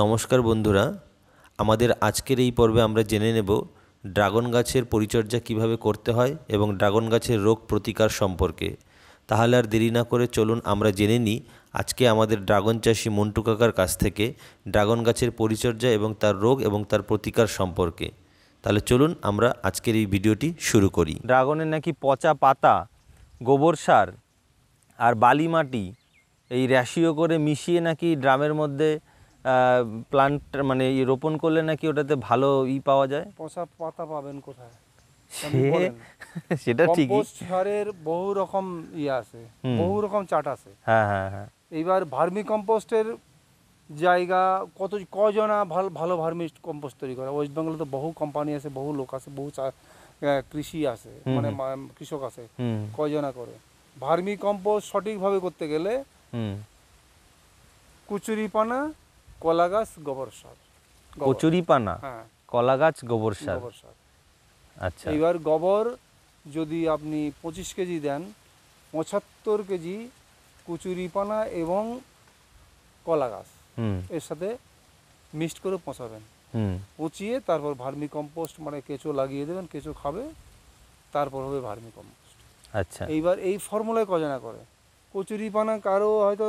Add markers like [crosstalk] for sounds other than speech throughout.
নমস্কার বন্ধুরা আমাদের আজকের এই পর্বে আমরা জেনে নেব ড্রাগন গাছের পরিচর্যা কিভাবে করতে হয় এবং ড্রাগন গাছের রোগ প্রতিকার সম্পর্কে তাহলে আর দেরি না করে চলুন আমরা জেনে নিই আজকে আমাদের ড্রাগন চাষি মন্টু কাকার কাছ থেকে ড্রাগন গাছের পরিচর্যা এবং তার রোগ এবং তার প্রতিকার সম্পর্কে তাহলে চলুন আমরা আজকের এই ভিডিওটি শুরু করি ড্রাগনের নাকি পচা পাতা গোবর সার আর বালি মাটি এই র্যাশিও করে মিশিয়ে নাকি ড্রামের মধ্যে প্লান্ট মানে রোপণ করলে নাকি ওটাতে ভালো ই পাওয়া যায় পচা পাতা পাবেন কোথায় [laughs] সেটা ঠিকই সারের বহু রকম ই আছে বহু রকম চাট আছে হ্যাঁ হ্যাঁ হ্যাঁ এইবার ভার্মি কম্পোস্টের জায়গা কত কজনা ভালো ভালো ভার্মি কম্পোস্ট তৈরি করে ওয়েস্ট বেঙ্গলে তো বহু কোম্পানি আছে বহু লোক আছে বহু কৃষি আছে মানে কৃষক আছে কজনা করে ভার্মি কম্পোস্ট সঠিকভাবে করতে গেলে পানা কলা গাছ গোবর সার কচুরি পানা হ্যাঁ কলা গাছ গোবর সার গোবর সার আচ্ছা এবার গোবর যদি আপনি পঁচিশ কেজি দেন পঁচাত্তর কেজি কুচুরি পানা এবং কলাগাছ গাছ এর সাথে মিক্সড করে পচাবেন পচিয়ে তারপর ভার্মি কম্পোস্ট মানে কেঁচো লাগিয়ে দেবেন কেঁচো খাবে তারপর হবে ভার্মি কম্পোস্ট আচ্ছা এইবার এই ফর্মুলায় কজনা করে কচুরি পানা কারো হয়তো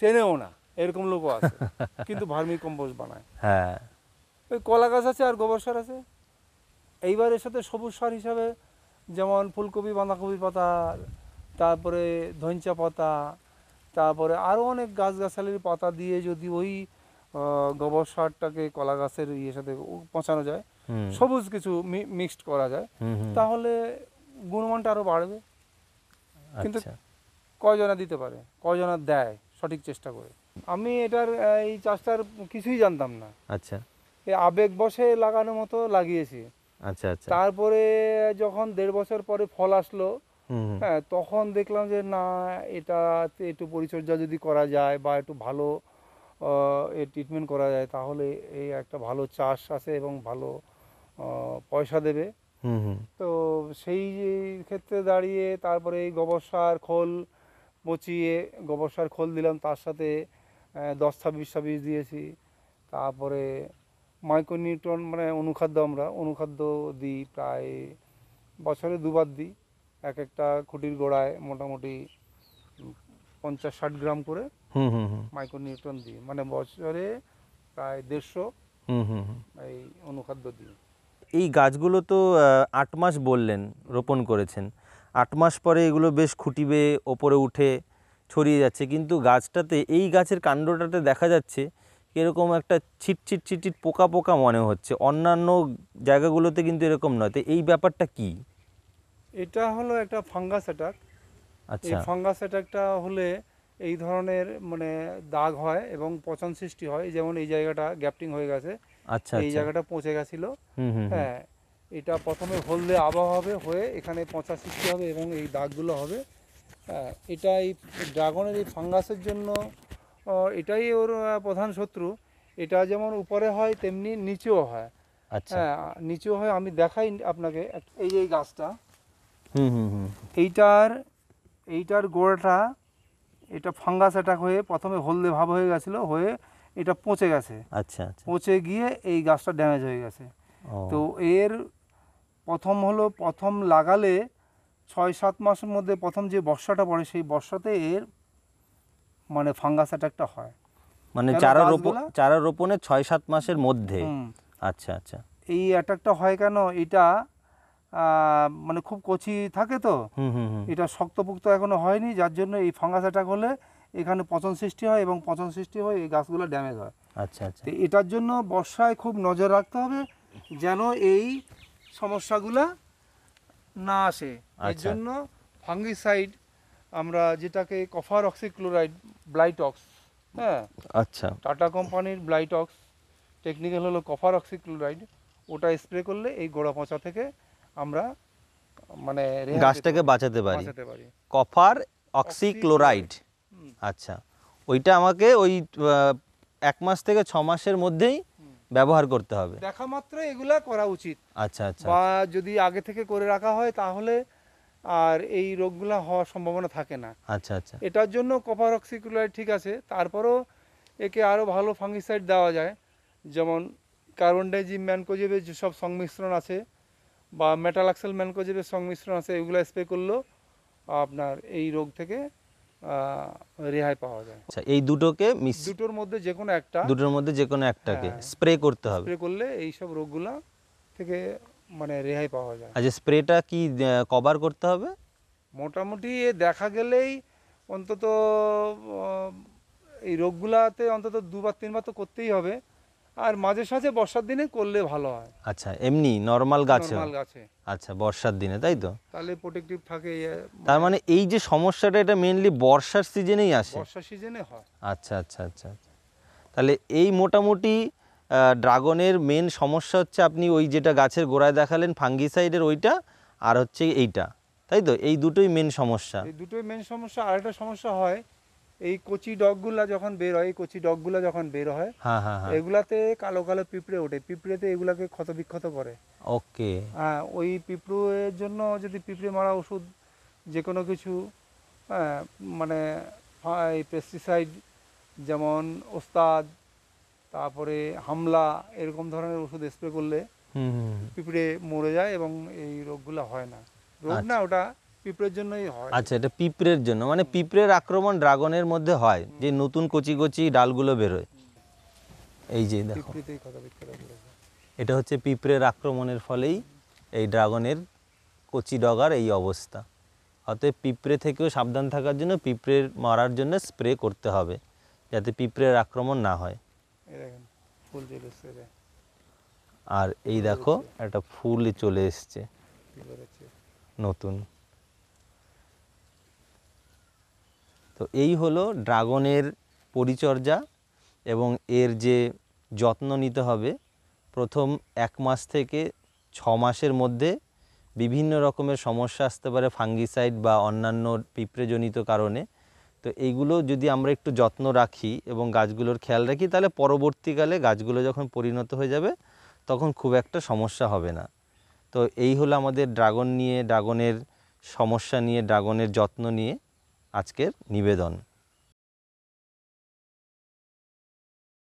চেনেও না এরকম লোকও আছে কিন্তু ভার্মি কম্পোজ বানায় হ্যাঁ ওই কলা গাছ আছে আর গোবর সার আছে এইবার এর সাথে সবুজ সার হিসাবে যেমন ফুলকপি বাঁধাকপির পাতা তারপরে ধঞ্চা পাতা তারপরে আরও অনেক গাছগাছালির পাতা দিয়ে যদি ওই গোবর সারটাকে কলা গাছের ইয়ের সাথে পচানো যায় সবুজ কিছু মিক্সড করা যায় তাহলে গুণমানটা আরও বাড়বে কিন্তু আচ্ছা। কয়জনা দিতে পারে কয়জনা দেয় সঠিক চেষ্টা করে আমি এটার এই চাষটার কিছুই জানতাম না আচ্ছা এই আবেগ বসে লাগানোর মতো লাগিয়েছি আচ্ছা আচ্ছা তারপরে যখন দেড় বছর পরে ফল আসলো হ্যাঁ তখন দেখলাম যে না এটাতে একটু পরিচর্যা যদি করা যায় বা একটু ভালো ট্রিটমেন্ট করা যায় তাহলে এই একটা ভালো চাষ আছে এবং ভালো পয়সা দেবে তো সেই ক্ষেত্রে দাঁড়িয়ে তারপরে এই গোবর সার খোল পচিয়ে গোবর সার খোল দিলাম তার সাথে দশ ছাব্বিশ ছাব্বিশ দিয়েছি তারপরে মাইক্রোনিউট্রন মানে অনুখাদ্য আমরা অনুখাদ্য দিই প্রায় বছরে দুবার দিই এক একটা খুঁটির গোড়ায় মোটামুটি পঞ্চাশ ষাট গ্রাম করে মাইক্রোনিউট্রন দিই মানে বছরে প্রায় দেড়শো এই অনুখাদ্য দিই এই গাছগুলো তো আট মাস বললেন রোপণ করেছেন আট মাস পরে এগুলো বেশ খুঁটি বেয়ে ওপরে উঠে ছড়িয়ে যাচ্ছে কিন্তু গাছটাতে এই গাছের কাণ্ডটাতে দেখা যাচ্ছে এরকম একটা ছিট ছিট ছিট পোকা পোকা মনে হচ্ছে অন্যান্য জায়গাগুলোতে কিন্তু এরকম নয় তো এই ব্যাপারটা কি এটা হলো একটা ফাঙ্গাস অ্যাটাক আচ্ছা ফাঙ্গাস অ্যাটাকটা হলে এই ধরনের মানে দাগ হয় এবং পচন সৃষ্টি হয় যেমন এই জায়গাটা গ্যাপটিং হয়ে গেছে আচ্ছা এই আচ্ছা। জায়গাটা পচে গেছিল হ্যাঁ এটা প্রথমে হলদে আবহাওয়া হবে হয়ে এখানে পচা সৃষ্টি হবে এবং এই দাগগুলো হবে হ্যাঁ এটা এই ড্রাগনের এই ফাঙ্গাসের জন্য এটাই ওর প্রধান শত্রু এটা যেমন উপরে হয় তেমনি নিচেও হয় আচ্ছা হ্যাঁ, নিচেও হয় আমি দেখাই আপনাকে এই যে এই গাছটা এইটার এইটার গোড়াটা এটা ফাঙ্গাস অ্যাটাক হয়ে প্রথমে হলদে ভাব হয়ে গেছিলো হয়ে এটা পচে গেছে আচ্ছা, আচ্ছা। পচে গিয়ে এই গাছটা ড্যামেজ হয়ে গেছে তো এর প্রথম হলো প্রথম লাগালে ছয় সাত মাসের মধ্যে প্রথম যে বর্ষাটা পড়ে সেই বর্ষাতে এর মানে ফাঙ্গাস অ্যাটাকটা হয় মানে চারা রোপণ চারা রোপণের ছয় সাত মাসের মধ্যে আচ্ছা আচ্ছা এই অ্যাটাকটা হয় কেন এটা মানে খুব কচি থাকে তো এটা শক্তপোক্ত এখনো হয়নি যার জন্য এই ফাঙ্গাস অ্যাটাক হলে এখানে পচন সৃষ্টি হয় এবং পচন সৃষ্টি হয় এই গাছগুলো ড্যামেজ হয় আচ্ছা আচ্ছা এটার জন্য বর্ষায় খুব নজর রাখতে হবে যেন এই সমস্যাগুলো না আসে এর আচ্ছা। জন্য ফাঙ্গিসাইড আমরা যেটাকে কফার অক্সিক্লোরাইড ব্লাইটক্স হ্যাঁ আচ্ছা টাটা কোম্পানির ব্লাইটক্স টেকনিক্যাল হলো কফার অক্সিক্লোরাইড ওটা স্প্রে করলে এই গোড়া পচা থেকে আমরা মানে গাছটাকে বাঁচাতে পারি কফার অক্সিক্লোরাইড আচ্ছা ওইটা আমাকে ওই এক মাস থেকে ছ মাসের মধ্যেই ব্যবহার করতে হবে দেখা মাত্র এগুলা করা উচিত আচ্ছা আচ্ছা বা যদি আগে থেকে করে রাখা হয় তাহলে আর এই রোগগুলা হওয়ার সম্ভাবনা থাকে না আচ্ছা আচ্ছা এটার জন্য কপার অক্সিকুলার ঠিক আছে তারপরও একে আরও ভালো ফাঙ্গিসাইড দেওয়া যায় যেমন কার্বন ডাইজিম ম্যানকোজেবের যেসব সংমিশ্রণ আছে বা মেটালাক্সেল ম্যানকোজেবের সংমিশ্রণ আছে এগুলো স্প্রে করলেও আপনার এই রোগ থেকে রেহাই পাওয়া যায় আচ্ছা এই দুটোকে মিস দুটোর মধ্যে যে কোনো একটা দুটোর মধ্যে যে কোনো একটাকে হ্যাঁ, স্প্রে করতে হবে স্প্রে করলে এই সব রোগগুলো থেকে মানে রেহাই পাওয়া যায় আচ্ছা স্প্রেটা কি কভার করতে হবে মোটামুটি দেখা গেলেই অন্তত এই রোগগুলোতে অন্তত দুবার তিনবার তো করতেই হবে আর মাঝে সাঝে বর্ষার দিনে করলে ভালো হয় আচ্ছা এমনি নর্মাল নরমাল গাছে আচ্ছা বর্ষার দিনে তাই তো তাহলে প্রোটেকটিভ থাকে ইয়ে। তার মানে এই যে সমস্যাটা এটা মেইনলি বর্ষার সিজনেই আসে বর্ষার সিজনে হয় আচ্ছা, আচ্ছা আচ্ছা আচ্ছা তাহলে এই মোটামুটি ড্রাগনের মেন সমস্যা হচ্ছে আপনি ওই যেটা গাছের গোড়ায় দেখালেন ফাঙ্গিসাইডের ওইটা আর হচ্ছে এইটা তাই তো এই দুটোই মেন সমস্যা এই দুটোই মেন সমস্যা আর একটা সমস্যা হয় এই কচি ডগগুলা যখন বের হয় এই কচি ডগগুলা যখন বের হয় হ্যাঁ, হ্যাঁ, হ্যাঁ। এগুলাতে কালো কালো পিঁপড়ে ওঠে পিঁপড়েতে এগুলাকে ক্ষত বিক্ষত করে ওকে হ্যাঁ ওই পিঁপড়ের জন্য যদি পিঁপড়ে মারা ওষুধ যে কোনো কিছু মানে এই পেস্টিসাইড যেমন ওস্তাদ তারপরে হামলা এরকম ধরনের ওষুধ স্প্রে করলে পিঁপড়ে মরে যায় এবং এই রোগগুলো হয় না রোগ না আচ্ছা। ওটা পিঁপড়ের জন্যই হয় আচ্ছা এটা পিঁপড়ের জন্য মানে পিঁপড়ের আক্রমণ ড্রাগনের মধ্যে হয় যে নতুন কচি কচি ডালগুলো বেরোয় এই যে দেখো এটা হচ্ছে পিঁপড়ের আক্রমণের ফলেই এই ড্রাগনের কচি ডগার এই অবস্থা অতএব পিঁপড়ে থেকেও সাবধান থাকার জন্য পিঁপড়ের মারার জন্য স্প্রে করতে হবে যাতে পিঁপড়ের আক্রমণ না হয় আর এই দেখো একটা ফুল চলে এসছে নতুন তো এই হলো ড্রাগনের পরিচর্যা এবং এর যে যত্ন নিতে হবে প্রথম এক মাস থেকে ছ মাসের মধ্যে বিভিন্ন রকমের সমস্যা আসতে পারে ফাঙ্গিসাইড বা অন্যান্য পিঁপড়েজনিত কারণে তো এইগুলো যদি আমরা একটু যত্ন রাখি এবং গাছগুলোর খেয়াল রাখি তাহলে পরবর্তীকালে গাছগুলো যখন পরিণত হয়ে যাবে তখন খুব একটা সমস্যা হবে না তো এই হলো আমাদের ড্রাগন নিয়ে ড্রাগনের সমস্যা নিয়ে ড্রাগনের যত্ন নিয়ে আজকের নিবেদন